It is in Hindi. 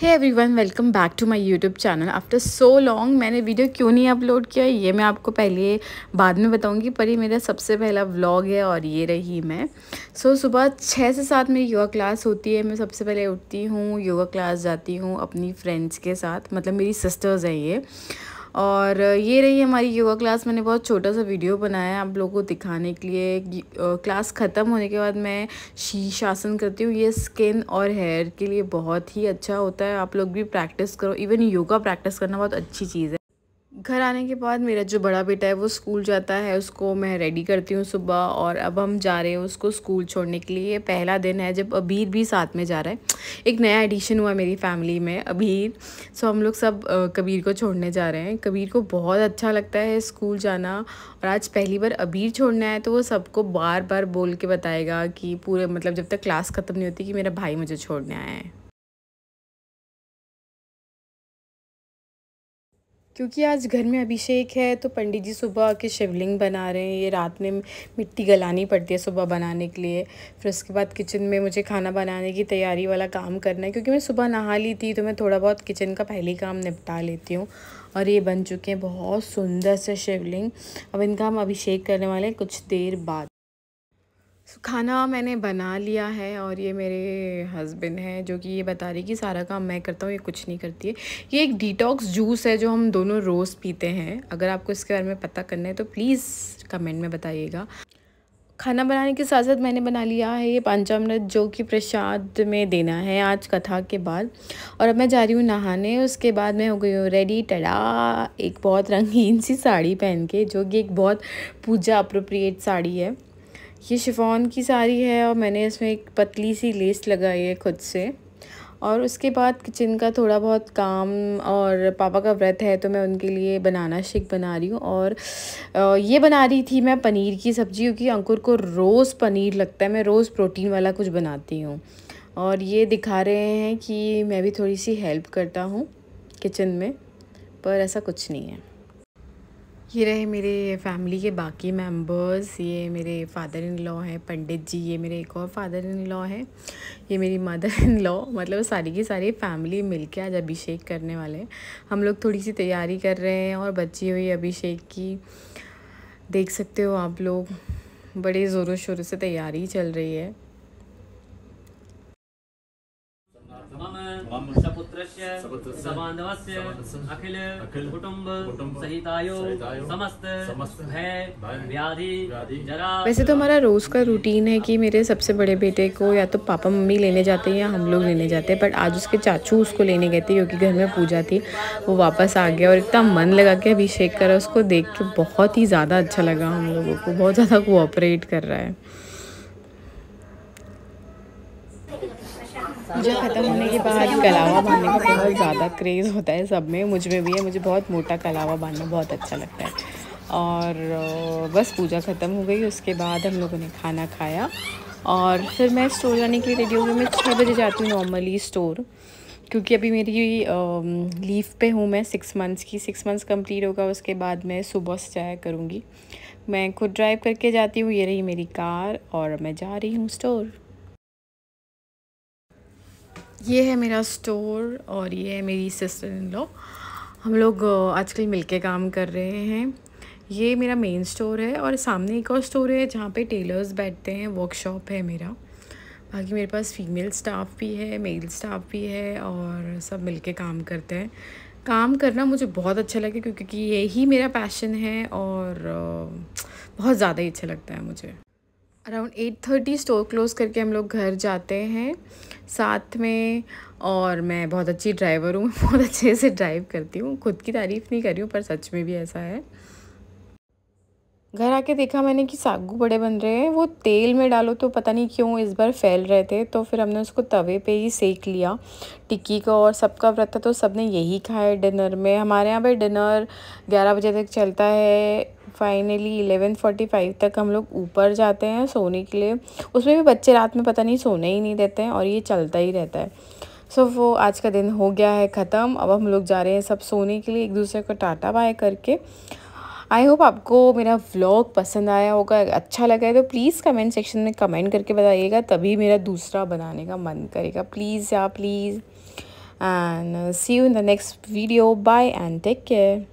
hey one welcome back to my YouTube channel after so long मैंने वीडियो क्यों नहीं अपलोड किया ये मैं आपको पहले बाद में बताऊंगी पर ये मेरा सबसे पहला व्लॉग है और ये रही मैं सो so, सुबह छः से सात मेरी योगा क्लास होती है मैं सबसे पहले उठती हूँ योगा क्लास जाती हूँ अपनी फ्रेंड्स के साथ मतलब मेरी सिस्टर्स हैं ये और ये रही हमारी योगा क्लास मैंने बहुत छोटा सा वीडियो बनाया आप लोगों को दिखाने के लिए क्लास ख़त्म होने के बाद मैं शीर्षासन करती हूँ ये स्किन और हेयर के लिए बहुत ही अच्छा होता है आप लोग भी प्रैक्टिस करो इवन योगा प्रैक्टिस करना बहुत अच्छी चीज़ है घर आने के बाद मेरा जो बड़ा बेटा है वो स्कूल जाता है उसको मैं रेडी करती हूँ सुबह और अब हम जा रहे हैं उसको स्कूल छोड़ने के लिए पहला दिन है जब अबीर भी साथ में जा रहा है एक नया एडिशन हुआ मेरी फैमिली में अबीर सो हम लोग सब कबीर को छोड़ने जा रहे हैं कबीर को बहुत अच्छा लगता है स्कूल जाना और आज पहली बार अबीर छोड़ना है तो वो सबको बार बार बोल के बताएगा कि पूरे मतलब जब तक क्लास ख़त्म नहीं होती कि मेरा भाई मुझे छोड़ने आया है क्योंकि आज घर में अभिषेक है तो पंडित जी सुबह के शिवलिंग बना रहे हैं ये रात में मिट्टी गलानी पड़ती है सुबह बनाने के लिए फिर उसके बाद किचन में मुझे खाना बनाने की तैयारी वाला काम करना है क्योंकि मैं सुबह नहा ली थी तो मैं थोड़ा बहुत किचन का पहले काम निपटा लेती हूँ और ये बन चुके हैं बहुत सुंदर से शिवलिंग अब इनका हम अभिषेक करने वाले हैं कुछ देर बाद खाना मैंने बना लिया है और ये मेरे हस्बैंड हैं जो कि ये बता रही कि सारा काम मैं करता हूँ ये कुछ नहीं करती है ये एक डिटॉक्स जूस है जो हम दोनों रोज़ पीते हैं अगर आपको इसके बारे में पता करना है तो प्लीज़ कमेंट में बताइएगा खाना बनाने के साथ साथ मैंने बना लिया है ये पंचामृत जो कि प्रसाद में देना है आज कथा के बाद और अब मैं जा रही हूँ नहाने उसके बाद मैं हो गई हूँ रेडी टड़ा एक बहुत रंगीन सी साड़ी पहन के जो कि एक बहुत पूजा अप्रोप्रिएट साड़ी है ये शिफॉन की साड़ी है और मैंने इसमें एक पतली सी लेस लगाई है खुद से और उसके बाद किचन का थोड़ा बहुत काम और पापा का व्रत है तो मैं उनके लिए बनाना शेक बना रही हूँ और ये बना रही थी मैं पनीर की सब्ज़ी क्योंकि अंकुर को रोज़ पनीर लगता है मैं रोज़ प्रोटीन वाला कुछ बनाती हूँ और ये दिखा रहे हैं कि मैं भी थोड़ी सी हेल्प करता हूँ किचन में पर ऐसा कुछ नहीं है ये रहे मेरे फैमिली के बाकी मेंबर्स ये मेरे फादर इन लॉ हैं पंडित जी ये मेरे एक और फादर इन लॉ हैं ये मेरी मदर इन लॉ मतलब सारी की सारी फैमिली मिलके आज अभिषेक करने वाले हैं हम लोग थोड़ी सी तैयारी कर रहे हैं और बची हुई अभिषेक की देख सकते हो आप लोग बड़े ज़ोरों शोरों से तैयारी चल रही है अखिल सहितायो समस्त व्याधि जरा वैसे तो हमारा रोज का रूटीन है कि मेरे सबसे बड़े बेटे को या तो पापा मम्मी लेने जाते हैं या हम लोग लेने जाते हैं बट आज उसके चाचू उसको लेने गए थे क्योंकि घर में पूजा थी वो वापस आ गया और इतना मन लगा के अभिषेक करा उसको देख के बहुत ही ज़्यादा अच्छा लगा हम लोगों को बहुत ज़्यादा कोऑपरेट कर रहा है पूजा ख़त्म होने के बाद कलावा बांधने का बहुत ज़्यादा क्रेज़ होता है सब में मुझ में भी है मुझे बहुत मोटा कलावा बांधना बहुत अच्छा लगता है और बस पूजा ख़त्म हो गई उसके बाद हम लोगों ने खाना खाया और फिर मैं स्टोर जाने के लिए रेडी हो गई मैं छः बजे जाती हूँ नॉर्मली स्टोर क्योंकि अभी मेरी लीव पे हूँ मैं सिक्स मंथ्स की सिक्स मंथ्स कंप्लीट होगा उसके बाद मैं सुबह से जाया करूँगी मैं खुद ड्राइव करके जाती हूँ ये रही मेरी कार और मैं जा रही हूँ स्टोर ये है मेरा स्टोर और ये है मेरी सिस्टर इन लॉ हम लोग आजकल मिलके काम कर रहे हैं ये मेरा मेन स्टोर है और सामने एक और स्टोर है जहाँ पे टेलर्स बैठते हैं वर्कशॉप है मेरा बाकी मेरे पास फीमेल स्टाफ भी है मेल स्टाफ भी है और सब मिलके काम करते हैं काम करना मुझे बहुत अच्छा लगे क्योंकि ये ही मेरा पैशन है और बहुत ज़्यादा ही अच्छा लगता है मुझे around eight thirty store close करके हम लोग घर जाते हैं साथ में और मैं बहुत अच्छी ड्राइवर हूँ बहुत अच्छे से ड्राइव करती हूँ खुद की तारीफ़ नहीं कर रही हूँ पर सच में भी ऐसा है घर आके देखा मैंने कि सागू बड़े बन रहे हैं वो तेल में डालो तो पता नहीं क्यों इस बार फैल रहे थे तो फिर हमने उसको तवे पे ही सेक लिया टिक्की का और सबका व्रत था तो सब ने यही खाया डिनर में हमारे यहाँ पर डिनर ग्यारह बजे तक चलता है फाइनली इलेवन फोर्टी फाइव तक हम लोग ऊपर जाते हैं सोने के लिए उसमें भी बच्चे रात में पता नहीं सोने ही नहीं देते हैं और ये चलता ही रहता है सो so, वो आज का दिन हो गया है ख़त्म अब हम लोग जा रहे हैं सब सोने के लिए एक दूसरे को टाटा बाय करके आई होप आपको मेरा व्लॉग पसंद आया होगा अच्छा लगा है तो प्लीज़ कमेंट सेक्शन में कमेंट करके बताइएगा तभी मेरा दूसरा बनाने का मन करेगा प्लीज़ या please and see you in the next video bye and take care